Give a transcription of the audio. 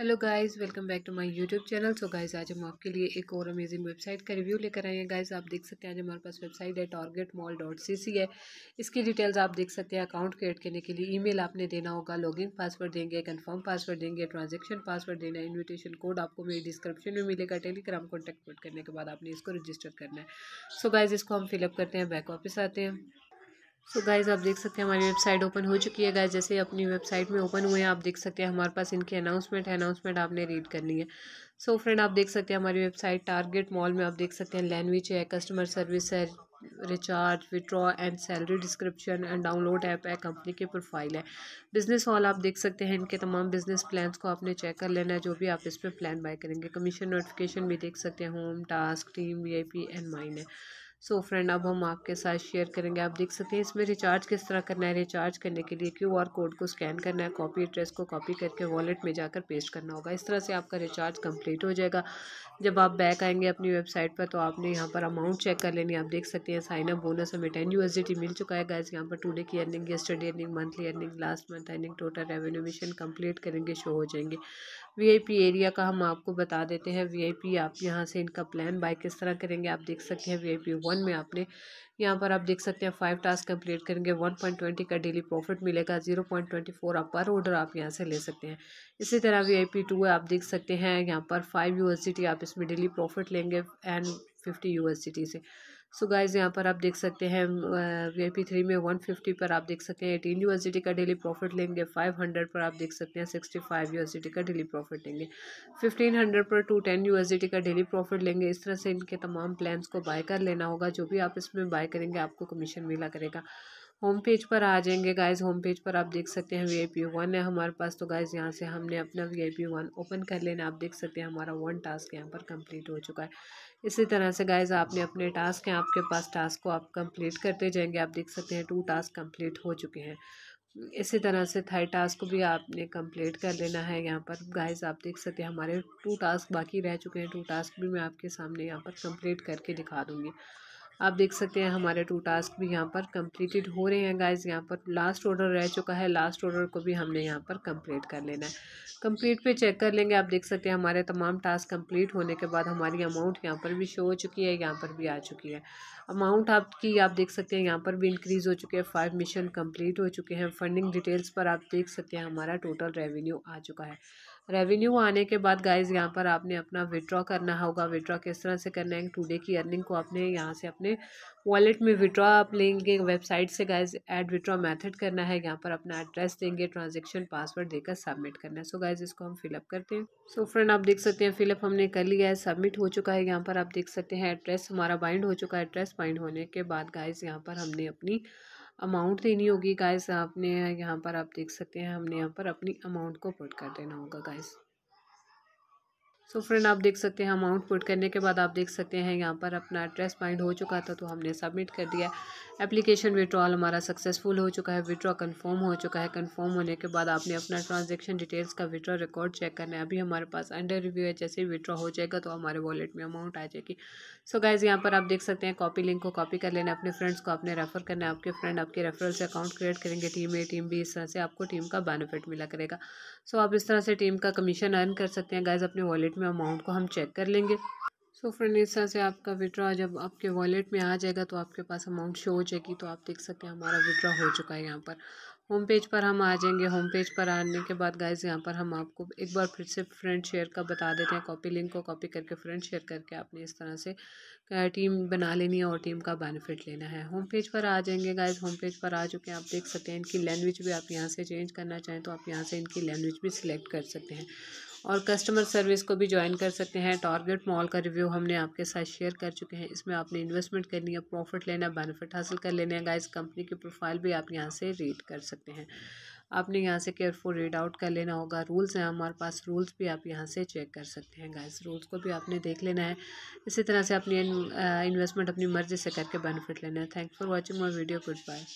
hello guys welcome back to my YouTube channel so guys आज हम आपके लिए एक और अमेजिंग वेबसाइट का रिव्यू लेकर आए हैं गाइस आप देख सकते हैं आज हमारे पास वेबसाइट है target mall dot C C है इसकी डिटेल्स आप देख सकते हैं अकाउंट क्रिएट करने के लिए ईमेल आपने देना होगा लॉगिन पासवर्ड देंगे कन्फर्म पासवर्ड देंगे ट्रांजेक्शन पासवर्ड देना है इन्विटेशन कोड आपको मेरी डिस्क्रिप्शन में मिलेगा टेलीग्राम कॉन्टैक्ट करने के बाद आपने इसको रजिस्टर करना है सो so गाइज़ इसको हम फिलअप करते हैं बैक ऑफिस आते हैं सो so गाइज आप देख सकते हैं हमारी वेबसाइट ओपन हो चुकी है गाइज जैसे अपनी वेबसाइट में ओपन हुए हैं आप देख सकते हैं हमारे पास इनकी अनाउंसमेंट है अनाउंसमेंट आपने रीड करनी है सो so फ्रेंड आप देख सकते हैं हमारी वेबसाइट टारगेट मॉल में आप देख सकते हैं लैंग्वेज है कस्टमर सर्विस है recharge withdraw and salary description and download app है कंपनी के प्रोफाइल है बिज़नेस हॉल आप देख सकते हैं इनके तमाम बिज़नेस प्लान्स को आपने चेक कर लेना है जो भी आप इस पर प्लान बाय करेंगे कमीशन नोटिफिकेशन भी देख सकते हैं home task team V I P and mine है सो so फ्रेंड अब हम आपके साथ शेयर करेंगे आप देख सकते हैं इसमें रिचार्ज किस तरह करना है रिचार्ज करने के लिए क्यूआर कोड को स्कैन करना है कॉपी एड्रेस को कॉपी करके वॉलेट में जाकर पेस्ट करना होगा इस तरह से आपका रिचार्ज कंप्लीट हो जाएगा जब आप बैक आएंगे अपनी वेबसाइट पर तो आपने यहाँ पर अमाउंट चेक कर लेनी आप देख सकते हैं साइन अप बोनस हमें टेन यू मिल चुका है गैस यहाँ पर टूडे की earning yesterday earning monthly earning last month earning total revenue mission complete करेंगे शो हो जाएंगे वीआईपी एरिया का हम आपको बता देते हैं वीआईपी आप यहाँ से इनका प्लान बाय किस तरह करेंगे आप देख सकते हैं वीआईपी वन में आपने यहाँ पर आप देख सकते हैं फाइव टास्क कंप्लीट करेंगे वन पॉइंट ट्वेंटी का डेली प्रॉफिट मिलेगा जीरो पॉइंट ट्वेंटी फोर आप पर ऑर्डर आप यहाँ से ले सकते हैं इसी तरह वी आई पी टू है आप देख सकते हैं यहाँ पर फाइव यू आप इसमें डेली प्रॉफिट लेंगे एंड फिफ्टी यूएसडी से सो गाइज यहाँ पर आप देख सकते हैं वी आई पी थ्री में वन फिफ्टी पर आप देख सकते हैं एटीन यूनिवर्सिटी का डेली प्रॉफिट लेंगे फाइव हंड्रेड पर आप देख सकते हैं सिक्सटी फाइव यूनिवर्सिटी का डेली प्रॉफिट लेंगे फिफ्टीन हंड्रेड पर टू टेन यूनिवर्सिटी का डेली प्रॉफिट लेंगे इस तरह से इनके तमाम प्लान्स को बाय कर लेना होगा जो भी आप इसमें बाय करेंगे आपको कमीशन मिला करेगा होम पेज पर आ जाएंगे गाइज होम पेज पर आप देख सकते हैं वी आई पी वन है हमारे पास तो गाइज यहाँ से हमने अपना V I P one open कर लेना आप देख सकते हैं हमारा वन टास्क यहाँ पर कंप्लीट हो चुका है इसी तरह से गाइज आपने अपने टास्क हैं आपके पास टास्क को आप कंप्लीट करते जाएंगे आप देख सकते हैं टू टास्क कम्प्लीट हो चुके हैं इसी तरह से थर्ड टास्क को भी आपने कंप्लीट कर लेना है यहाँ पर गाइस आप देख सकते हैं हमारे टू टास्क बाकी रह चुके हैं टू टास्क भी मैं आपके सामने यहाँ पर कंप्लीट करके दिखा दूँगी आप देख सकते हैं हमारे टू टास्क भी यहाँ पर कंप्लीटेड हो रहे हैं गाइज यहाँ पर लास्ट ऑर्डर रह चुका है लास्ट ऑर्डर को भी हमने यहाँ पर कंप्लीट कर लेना है कंप्लीट पे चेक कर लेंगे आप देख सकते हैं हमारे तमाम टास्क कंप्लीट होने के बाद हमारी अमाउंट यहाँ पर भी शो हो चुकी है यहाँ पर भी आ चुकी है अमाउंट आपकी आप देख सकते हैं यहाँ पर भी इंक्रीज़ हो चुके हैं फाइव मिशन कंप्लीट हो चुके हैं फंडिंग डिटेल्स पर आप देख सकते हैं हमारा टोटल रेवेन्यू आ चुका है रेवेन्यू आने के बाद गाइस यहाँ पर आपने अपना विड्रॉ करना होगा विड्रॉ किस तरह से करना है टुडे की अर्निंग को आपने यहाँ से अपने वॉलेट में विड्रॉ आप लेंगे वेबसाइट से गाइस ऐड विड्रॉ मेथड करना है यहाँ पर अपना एड्रेस देंगे ट्रांजेक्शन पासवर्ड देकर सबमिट करना है सो so गाइज इसको हम फिलअप करते हैं सो so फ्रेंड आप देख सकते हैं फिलअप हमने कर लिया है सबमिट हो चुका है यहाँ पर आप देख सकते हैं एड्रेस हमारा बाइंड हो चुका है एड्रेस बाइंड होने के बाद गाइज यहाँ पर हमने अपनी अमाउंट देनी होगी गाइस आपने यहाँ पर आप देख सकते हैं हमने यहाँ पर अपनी अमाउंट को पुट कर देना होगा गाइस सो so फ्रेंड आप देख सकते हैं अमाउंट पुट करने के बाद आप देख सकते हैं यहाँ पर अपना एड्रेस फाइंड हो चुका था तो हमने सबमिट कर दिया एप्लीकेशन विड्रॉल हमारा सक्सेसफुल हो चुका है विड्रॉ कंफर्म हो चुका है कंफर्म होने के बाद आपने अपना ट्रांजेक्शन डिटेल्स का विड्रॉ रिकॉर्ड चेक करना है अभी हमारे पास अंडर रिव्यू है जैसे विड्रॉ हो जाएगा तो हमारे वॉलेट में अमाउंट आ जाएगी सो गाइज यहाँ पर आप देख सकते हैं कॉपी लिंक को कॉपी कर लेना अपने फ्रेंड्स को अपने रेफर करना है आपके फ्रेंड आपके रेफरल से अकाउंट क्रिएट करेंगे टीम ए टीम बी इस तरह से आपको टीम का बेनिफिट मिला करेगा सो आप इस तरह से टीम का कमीशन अर्न कर सकते हैं गाइज अपने वॉलेट में अमाउंट को हम चेक कर लेंगे सो so, फ्रेंड इस तरह से आपका विड्रा जब आपके वॉलेट में आ जाएगा तो आपके पास अमाउंट शो हो जाएगी तो आप देख सकते हैं हमारा विड्रा हो चुका है यहाँ पर होम पेज पर हम आ जाएंगे होम पेज पर आने के बाद गाइज यहाँ पर हम आपको एक बार फिर से फ्रेंड शेयर का बता देते हैं कॉपी लिंक को कॉपी करके फ्रेंड शेयर करके आपने इस तरह से टीम बना लेनी है और टीम का बेनिफिट लेना है होम पेज पर आ जाएंगे गाइज होम पेज पर आ चुके हैं आप देख सकते हैं इनकी लैंग्वेज भी आप यहाँ से चेंज करना चाहें तो आप यहाँ से इनकी लैंग्वेज भी सिलेक्ट कर सकते हैं और कस्टमर सर्विस को भी ज्वाइन कर सकते हैं टारगेट मॉल का रिव्यू हमने आपके साथ शेयर कर चुके हैं इसमें आपने इन्वेस्टमेंट करनी है प्रॉफिट लेना बेनिफिट हासिल कर लेना है गाइस कंपनी की प्रोफाइल भी आप यहाँ से रीड कर सकते हैं आपने यहाँ से केयरफुल रीड आउट कर लेना होगा रूल्स हैं हमारे पास रूल्स भी आप यहाँ से चेक कर सकते हैं गाइस रूल्स को भी आपने देख लेना है इसी तरह से अपनी इन्वेस्टमेंट uh, अपनी मर्जी से करके बेनिफिट लेना है thanks for watching my video good bye